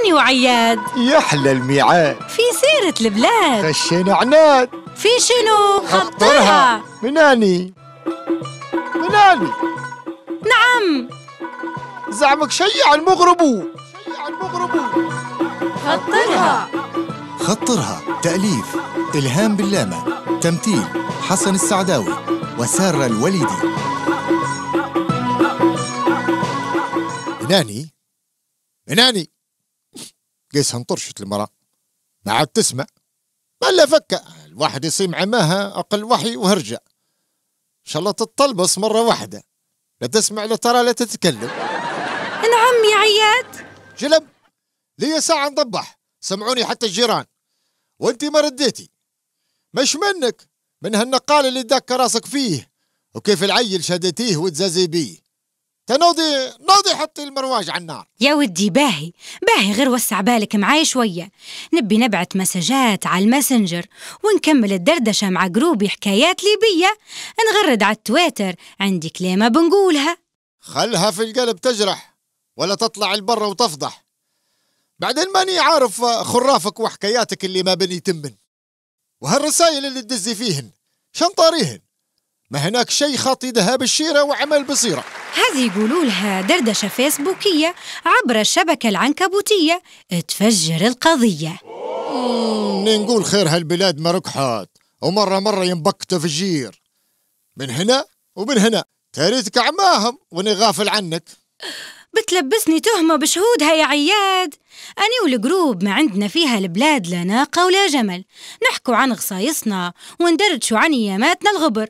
هاني وعياد يحلى الميعاد في سيرة البلاد خشينا عناد في شنو خطرها مناني مناني نعم زعمك شيع المغربو شيع المغربو خطرها خطرها تأليف إلهام باللامة تمثيل حسن السعداوي وسارة الوليدي مناني مناني قيسها انطرشت المرأة ما نعم، عاد تسمع ما لا فكة الواحد يصيم عماها أقل وحي وهرجة إن شاء الله تتطلبص مرة واحدة لا تسمع لا ترى لا تتكلم نعم يا عياد جلب لي ساعة نضبح سمعوني حتى الجيران وانت ما رديتي مش منك من هالنقال اللي داك راسك فيه وكيف العيل شدتيه وتزازي بيه تنوضي نوضي حطي المرواج على النار يا ودي باهي باهي غير وسع بالك معاي شوية نبي نبعت مسجات على الماسنجر ونكمل الدردشة مع جروبي حكايات ليبية نغرد على التويتر عندي كلمة بنقولها خلها في القلب تجرح ولا تطلع البرة وتفضح بعدين ماني عارف خرافك وحكاياتك اللي ما بني تمن وهالرسائل اللي تدزي فيهن شنطاريهن ما هناك شي خاطي ذهاب الشيرة وعمل بصيره هذه يقولوا لها دردشة فيسبوكية عبر الشبكة العنكبوتية تفجر القضية نقول خير هالبلاد ما ركحت ومرة مرة ينبك تفجير من هنا ومن هنا تاريتك عماهم واني غافل عنك بتلبسني تهمة بشهودها يا عياد أني والجروب ما عندنا فيها البلاد لا ناقة ولا جمل نحكوا عن غصايصنا وندردشوا عن ياماتنا الغبر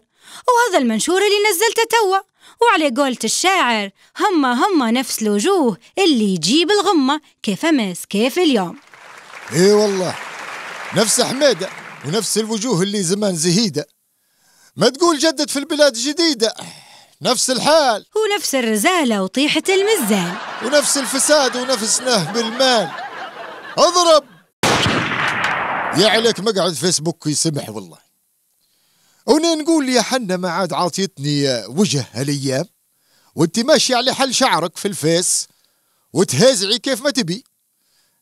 وهذا المنشور اللي نزلته توا وعلى قولة الشاعر هما هما نفس الوجوه اللي يجيب الغمة كيف أمس كيف اليوم إي والله نفس حميدة ونفس الوجوه اللي زمان زهيدة ما تقول جدد في البلاد جديدة نفس الحال ونفس الرزالة وطيحة المزال ونفس الفساد ونفس نهب المال اضرب يا عليك مقعد فيسبوك يسمح والله هنا نقول يا حنا ما عاد عطيتني وجه هالايام وانت ماشي على حل شعرك في الفيس وتهازعي كيف ما تبي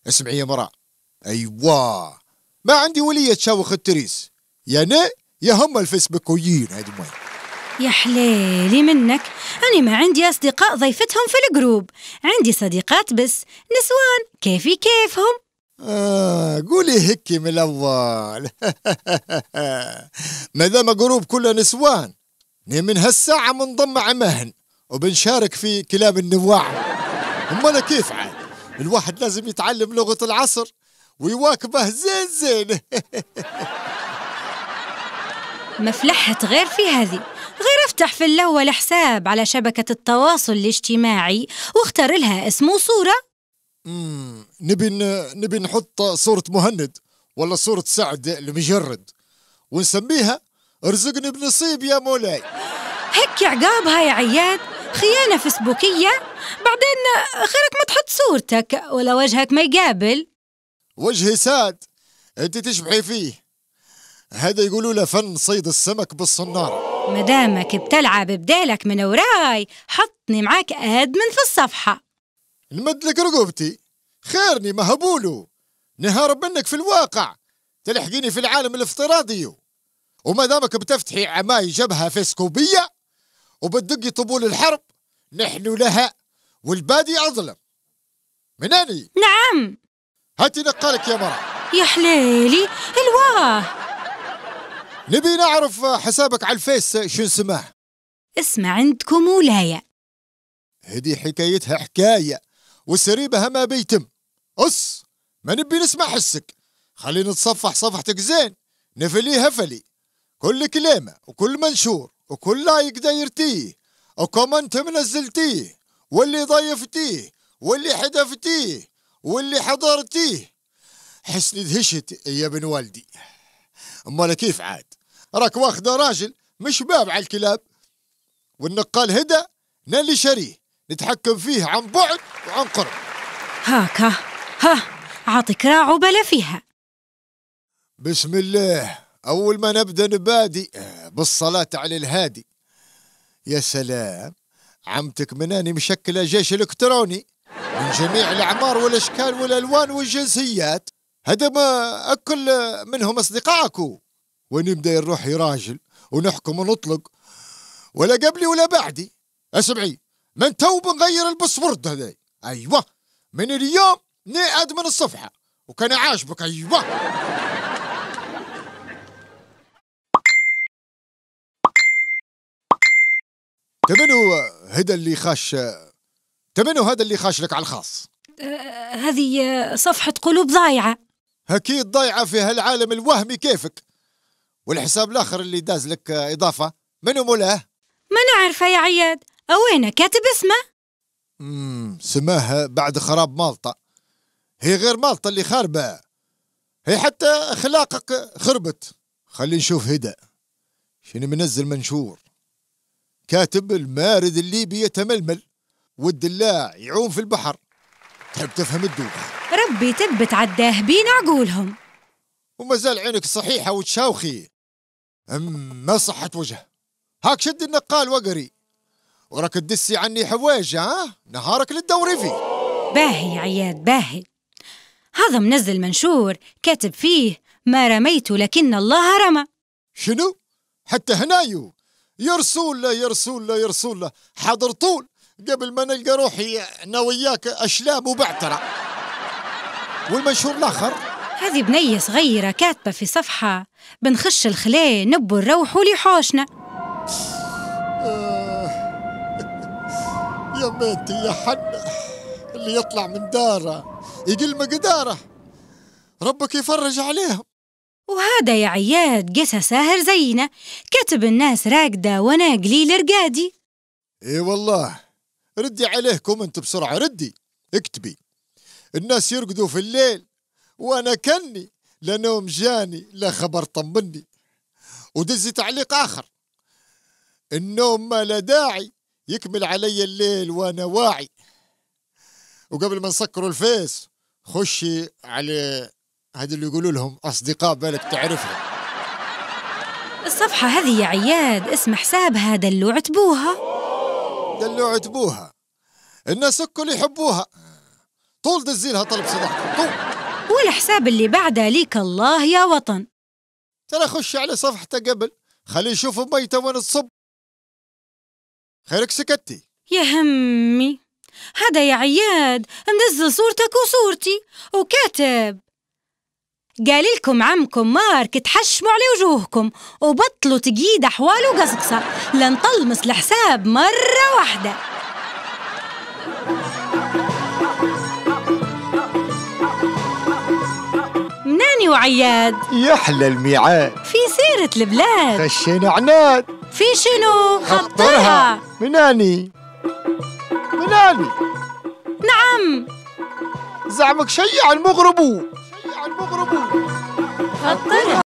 اسمعي يا مرا ايوا ما عندي ولية تشوخ التريس يا ني يا هم الفيسبوكيين هادو يا حليلي منك أنا ما عندي أصدقاء ضيفتهم في الجروب عندي صديقات بس نسوان كيفي كيفهم آه قولي هكي من الأول دام قروب كلها نسوان من هالساعة منضم عمهن وبنشارك في كلام النواع أنا كيف عاد الواحد لازم يتعلم لغة العصر ويواكبه زين زين مفلحة غير في هذه غير افتح في الأول حساب على شبكة التواصل الاجتماعي واختار لها اسم وصورة نبي نبي نحط صوره مهند ولا صوره سعد المجرد ونسميها ارزقني بنصيب يا مولاي هيك عقابها يا عياد خيانه فيسبوكيه بعدين خيرك ما تحط صورتك ولا وجهك ما يقابل وجهي ساد انت تشبحي فيه هذا يقولوا له فن صيد السمك بالصناره مدامك بتلعب بديلك من وراي حطني معاك ادمن في الصفحه نمد لك رقبتي خيرني مهبولو نهارب منك في الواقع تلحقيني في العالم الافتراضي وما دامك بتفتحي عماي جبهة فيسكوبيه وبتدقي طبول الحرب نحن لها والبادي أظلم من أني؟ نعم هاتي نقالك يا مرة يا حليلي الواه نبي نعرف حسابك على الفيس شو اسمه اسمع عندكم ولاية هدي حكايتها حكاية والسريبة هما بيتم أص ما نبي نسمع حسك خلينا نتصفح صفحتك زين نفلي هفلي كل كلمة وكل منشور وكل لايك دايرتيه وكومنت منزلتيه واللي ضيفتيه واللي حدفتيه واللي حضرتيه حسني دهشت يا ابن والدي امال كيف عاد راك واخده راجل مش باب على الكلاب والنقال هدى انا اللي شاريه نتحكم فيه عن بعد وعنقر هاك ها ها كراع وبلا فيها بسم الله أول ما نبدأ نبادي آه، بالصلاة على الهادي يا سلام عمتك مناني مشكلة جيش إلكتروني من جميع الأعمار والأشكال والألوان والجنسيات هذا ما أكل منهم أصدقائكو ونبدأ نروح راجل ونحكم ونطلق ولا قبلي ولا بعدي أسمعي من تو بنغير الباسورد هذا أيوة من اليوم نقعد من الصفحة وكان عاجبك أيوة تمنو هذا اللي خاش تمنو هذا اللي خاش لك على الخاص آه هذه صفحة قلوب ضايعة أكيد ضايعة في هالعالم الوهمي كيفك والحساب الآخر اللي داز لك إضافة منو مولاه؟ ما نعرفه يا عياد أوينه كاتب اسمه امم سماها بعد خراب مالطا هي غير مالطا اللي خاربه هي حتى اخلاقك خربت خلي نشوف هدى شنو منزل منشور كاتب المارد الليبي يتململ والدلاع يعوم في البحر تحب تفهم الدوخ ربي تبت عداه بين عقولهم ومازال عينك صحيحة وتشاوخي ما صحت وجه هاك شد النقال وقري وراك تدسي عني حوايج ها نهارك للدوري فيه باهي يا عياد باهي هذا منزل منشور كاتب فيه ما رميت لكن الله رمى شنو حتى هنايو يا رسول الله يا رسول الله يا رسول الله حاضر طول قبل ما نلقى روحي انا وياك اشلاب وبعترة والمنشور الاخر هذه بنية صغيرة كاتبة في صفحة بنخش الخلاء نبو نروحوا لحوشنا يا بنتي يا حنا اللي يطلع من داره يقل مقداره ربك يفرج عليهم وهذا يا عياد قصة ساهر زينا كتب الناس راقدة وأنا قليل رقادي إي والله ردي عليكم أنت بسرعة ردي اكتبي الناس يرقدوا في الليل وأنا كني لا نوم جاني لا خبر طمني ودزي تعليق آخر النوم ما لا داعي يكمل علي الليل وانا واعي وقبل ما نسكروا الفيس خشي على هذا اللي يقولوا لهم اصدقاء بالك تعرفهم الصفحة هذه يا عياد اسم حسابها دلوعة عتبوها دلوعة عتبوها الناس الكل يحبوها طول دزيلها طلب صداقة طول والحساب اللي بعده ليك الله يا وطن ترى خش على صفحته قبل خليه يشوف ميته وين تصب خيرك سكتي يا همي هذا يا عياد منزل صورتك وصورتي وكاتب قال لكم عمكم مارك تحشموا على وجوهكم وبطلوا تقيد أحوال وقصقصة لنطلمس الحساب مرة واحدة مناني وعياد يحلى الميعاد في سيرة البلاد خشينا عناد في شنو خطرها من أني؟ نعم زعمك شيع شيء عن مغربو خطرها